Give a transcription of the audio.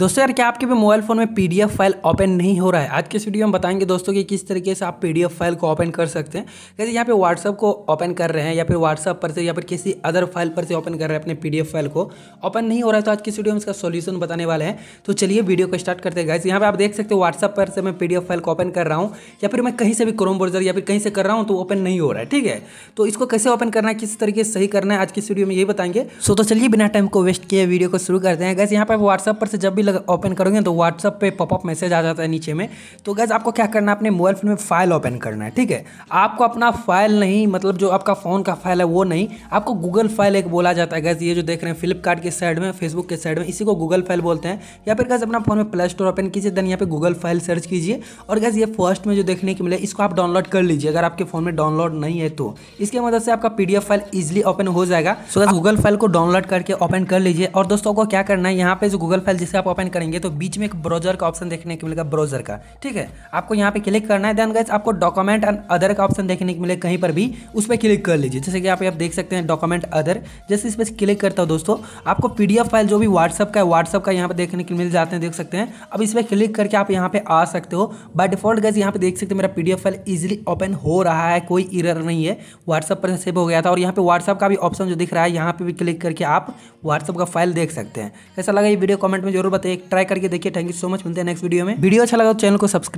दोस्तों यार क्या आपके भी मोबाइल फ़ोन में पीडीएफ फाइल ओपन नहीं हो रहा है आज के वीडियो में बताएंगे दोस्तों कि किस तरीके से आप पीडीएफ फाइल को ओपन कर सकते हैं कैसे यहाँ पे व्हाट्सअप को ओपन कर रहे हैं या फिर व्हाट्सअप पर से या फिर किसी अदर फाइल पर से ओपन कर रहे हैं अपने पीडीएफ फाइल को ओपन नहीं हो रहा है तो आज की वीडियो में इसका सोल्यूशन बताने वाले हैं तो चलिए वीडियो को स्टार्ट करते हैं गाइस यहाँ पर आप देख सकते हो व्हाट्सअप पर से मैं पी फाइल को ओपन कर रहा हूँ या फिर मैं कहीं से भी क्रोम ब्रोजर या फिर कहीं से कर रहा हूँ तो ओपन नहीं हो रहा है ठीक है तो इसको कैसे ओपन करना है किस तरीके से सही करना है आज की वीडियो में यही बताएंगे सो तो चलिए बिना टाइम को वेस्ट किए वीडियो को शुरू करते हैं गैस यहाँ पर व्हाट्सअप पर से जब भी फाइल ओपन करोगे तो व्हाट्सअप पे पॉपअप मैसेज आ जाता है नीचे में तो गैस आपको क्या करना है अपने मोबाइल फोन में फाइल ओपन करना है ठीक है आपको अपना फाइल नहीं मतलब जो आपका फ़ोन का फाइल है वो नहीं आपको गूगल फाइल एक बोला जाता है गैस ये जो देख रहे हैं फ्लिपकार्ट के साइड में फेसबुक के साइड में इसी को गूगल फाइल बोलते हैं या फिर गैस अपना फोन में प्ले स्टोर ओपन कीजिए देन यहाँ पे गूगल फाइल सर्च कीजिए और गैस ये फर्स्ट में जो देखने को मिले इसको आप डाउनलोड कर लीजिए अगर आपके फोन में डाउनलोड नहीं है तो इसके मदद से आपका पीडीएफ फाइल इजिली ओपन हो जाएगा सो गैस गूगल फाइल को डाउनलोड करके ओपन कर लीजिए और दोस्तों को क्या करना है यहाँ पे जो गूगल फाइल जिसे आप ओपन करेंगे तो बीच में एक ब्राउजर का ऑप्शन देखने को मिलेगा ब्राउजर का ठीक है आपको यहाँ पे क्लिक करना है देन गैस आपको डॉक्यूमेंट एंड अदर का ऑप्शन देखने को मिलेगा कहीं पर भी उस पर क्लिक कर लीजिए जैसे कि आप आप देख सकते हैं डॉक्यूमेंट अदर जैसे इस पर क्लिक करता हूँ दोस्तों आपको पी फाइल जो भी व्हाट्सअप का है व्हाट्सअप का यहाँ पर देखने को मिल जाते हैं देख सकते हैं अब इस पर क्लिक करके आप यहाँ पर आ सकते हो बाय डिफॉल्ट गैस यहाँ पर देख सकते हैं मेरा पी फाइल ईजिली ओपन हो रहा है कोई इरर नहीं है व्हाट्सअप पर सेव हो गया था और यहाँ पर व्हाट्सअप का भी ऑप्शन जो दिख रहा है यहाँ पर भी क्लिक करके आप व्हाट्सअप का फाइल देख सकते हैं कैसा लगा ये वीडियो कमेंट में जरूर बताइए एक ट्राई करके देखिए थैंक यू सो मच मिलते हैं नेक्स्ट वीडियो में वीडियो अच्छा लगा तो चैनल को सब्सक्राइब